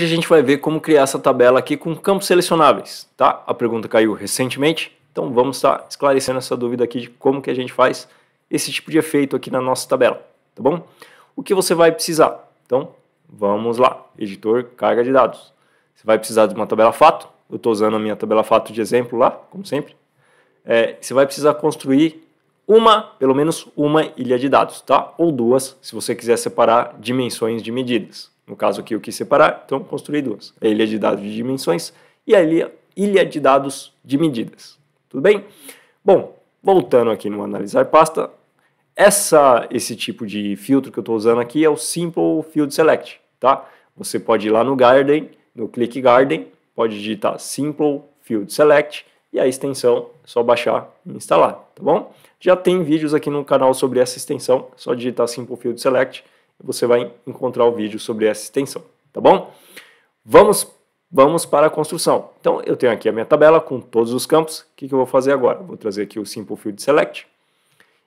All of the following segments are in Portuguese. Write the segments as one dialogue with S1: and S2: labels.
S1: Hoje a gente vai ver como criar essa tabela aqui com campos selecionáveis, tá? A pergunta caiu recentemente, então vamos estar esclarecendo essa dúvida aqui de como que a gente faz esse tipo de efeito aqui na nossa tabela, tá bom? O que você vai precisar? Então, vamos lá. Editor, carga de dados. Você vai precisar de uma tabela fato. Eu estou usando a minha tabela fato de exemplo lá, como sempre. É, você vai precisar construir uma, pelo menos uma ilha de dados, tá? Ou duas, se você quiser separar dimensões de medidas. No caso aqui, eu quis separar, então construí duas. A ilha de dados de dimensões e a ilha, ilha de dados de medidas. Tudo bem? Bom, voltando aqui no analisar pasta, essa, esse tipo de filtro que eu estou usando aqui é o Simple Field Select, tá? Você pode ir lá no Garden, no Click Garden, pode digitar Simple Field Select e a extensão é só baixar e instalar, tá bom? Já tem vídeos aqui no canal sobre essa extensão, é só digitar Simple Field Select você vai encontrar o vídeo sobre essa extensão, tá bom? Vamos, vamos para a construção. Então, eu tenho aqui a minha tabela com todos os campos. O que, que eu vou fazer agora? Vou trazer aqui o Simple Field Select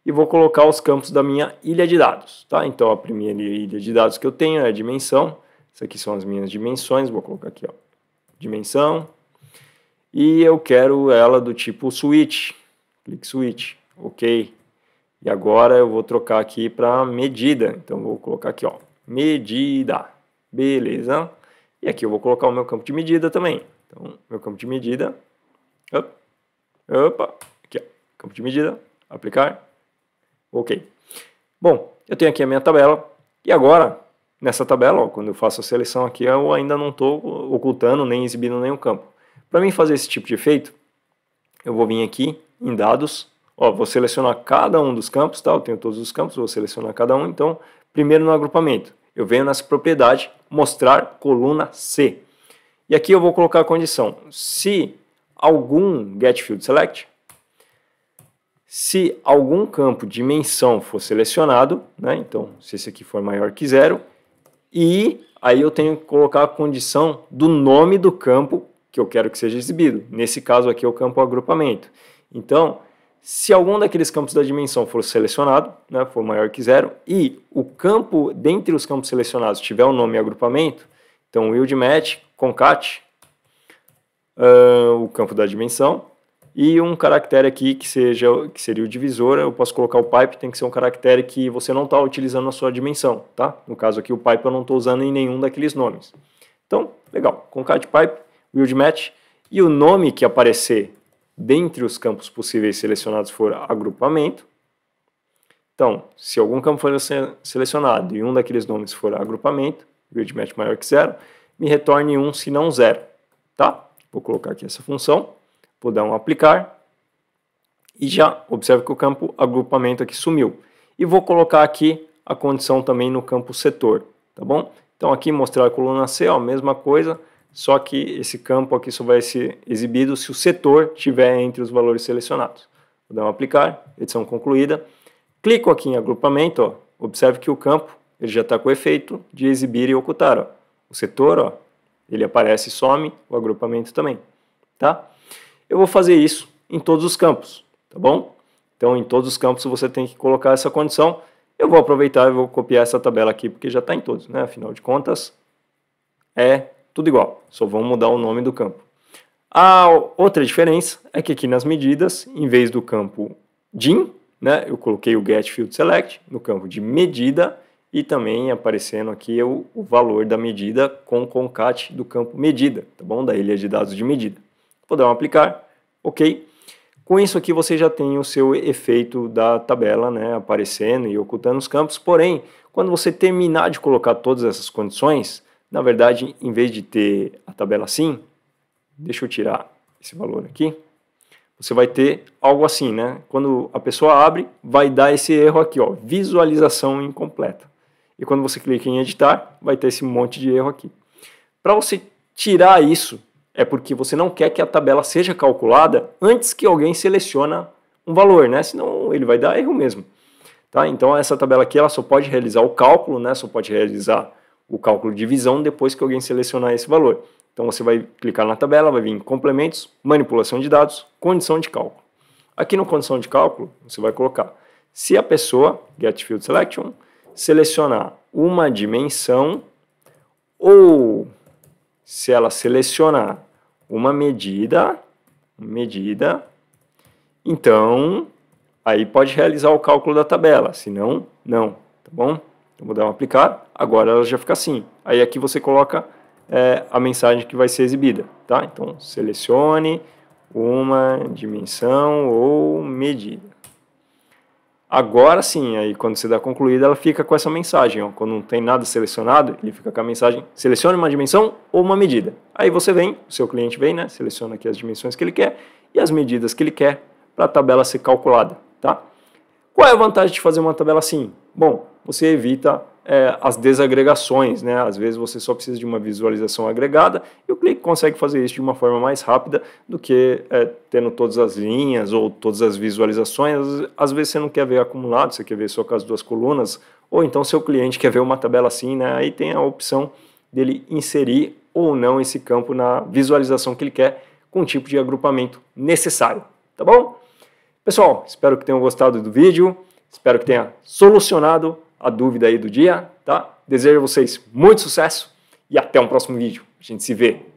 S1: e vou colocar os campos da minha ilha de dados, tá? Então, a primeira ilha de dados que eu tenho é a dimensão. Essas aqui são as minhas dimensões. Vou colocar aqui, ó, dimensão. E eu quero ela do tipo switch. Clique switch, ok. E agora eu vou trocar aqui para medida. Então vou colocar aqui, ó, medida. Beleza? E aqui eu vou colocar o meu campo de medida também. Então, meu campo de medida. Opa, aqui, ó, campo de medida, aplicar. OK. Bom, eu tenho aqui a minha tabela e agora nessa tabela, ó, quando eu faço a seleção aqui, eu ainda não estou ocultando nem exibindo nenhum campo. Para mim fazer esse tipo de efeito, eu vou vir aqui em dados Ó, vou selecionar cada um dos campos, tá? Eu tenho todos os campos, vou selecionar cada um. Então, primeiro no agrupamento, eu venho nessa propriedade mostrar coluna C. E aqui eu vou colocar a condição, se algum getFieldSelect, se algum campo dimensão for selecionado, né? então se esse aqui for maior que zero, e aí eu tenho que colocar a condição do nome do campo que eu quero que seja exibido. Nesse caso aqui é o campo agrupamento. Então, se algum daqueles campos da dimensão for selecionado, né, for maior que zero, e o campo dentre os campos selecionados tiver o um nome e agrupamento, então wild match, concat, uh, o campo da dimensão, e um caractere aqui que, seja, que seria o divisor, eu posso colocar o pipe, tem que ser um caractere que você não está utilizando na sua dimensão, tá? No caso aqui o pipe eu não estou usando em nenhum daqueles nomes. Então, legal, concat pipe, wild match, e o nome que aparecer dentre os campos possíveis selecionados for agrupamento, então, se algum campo for selecionado e um daqueles nomes for agrupamento, grid match maior que zero, me retorne um se não zero, tá? Vou colocar aqui essa função, vou dar um aplicar e já observo que o campo agrupamento aqui sumiu. E vou colocar aqui a condição também no campo setor, tá bom? Então aqui mostrar a coluna C, ó, mesma coisa, só que esse campo aqui só vai ser exibido se o setor estiver entre os valores selecionados. Vou dar um aplicar, edição concluída. Clico aqui em agrupamento, ó, observe que o campo ele já está com o efeito de exibir e ocultar. Ó. O setor ó, ele aparece e some, o agrupamento também. Tá? Eu vou fazer isso em todos os campos, tá bom? Então em todos os campos você tem que colocar essa condição. Eu vou aproveitar e vou copiar essa tabela aqui, porque já está em todos, né? Afinal de contas, é tudo igual, só vão mudar o nome do campo. A outra diferença é que aqui nas medidas, em vez do campo DIN, né, eu coloquei o get field select no campo de medida e também aparecendo aqui o, o valor da medida com concat do campo medida, tá bom? Da ilha de dados de medida. Vou dar um aplicar, ok? Com isso aqui você já tem o seu efeito da tabela né, aparecendo e ocultando os campos, porém, quando você terminar de colocar todas essas condições, na verdade, em vez de ter a tabela assim, deixa eu tirar esse valor aqui, você vai ter algo assim, né? Quando a pessoa abre, vai dar esse erro aqui, ó, visualização incompleta. E quando você clica em editar, vai ter esse monte de erro aqui. Para você tirar isso, é porque você não quer que a tabela seja calculada antes que alguém seleciona um valor, né? Senão ele vai dar erro mesmo. Tá? Então essa tabela aqui ela só pode realizar o cálculo, né? Só pode realizar o cálculo de divisão depois que alguém selecionar esse valor. Então você vai clicar na tabela, vai vir em complementos, manipulação de dados, condição de cálculo. Aqui no condição de cálculo, você vai colocar se a pessoa, get field selection, selecionar uma dimensão ou se ela selecionar uma medida, medida, então aí pode realizar o cálculo da tabela, se não, não, tá bom? Então vou dar um aplicar, agora ela já fica assim. Aí aqui você coloca é, a mensagem que vai ser exibida, tá? Então selecione uma dimensão ou medida. Agora sim, aí quando você dá concluída, ela fica com essa mensagem. Ó. Quando não tem nada selecionado, ele fica com a mensagem: selecione uma dimensão ou uma medida. Aí você vem, o seu cliente vem, né? Seleciona aqui as dimensões que ele quer e as medidas que ele quer para a tabela ser calculada, tá? Qual é a vantagem de fazer uma tabela assim? Bom, você evita é, as desagregações, né? Às vezes você só precisa de uma visualização agregada e o clique consegue fazer isso de uma forma mais rápida do que é, tendo todas as linhas ou todas as visualizações. Às vezes você não quer ver acumulado, você quer ver só com as duas colunas, ou então seu cliente quer ver uma tabela assim, né? Aí tem a opção dele inserir ou não esse campo na visualização que ele quer com o tipo de agrupamento necessário, tá bom? Pessoal, espero que tenham gostado do vídeo, espero que tenha solucionado a dúvida aí do dia, tá? Desejo a vocês muito sucesso e até um próximo vídeo. A gente se vê.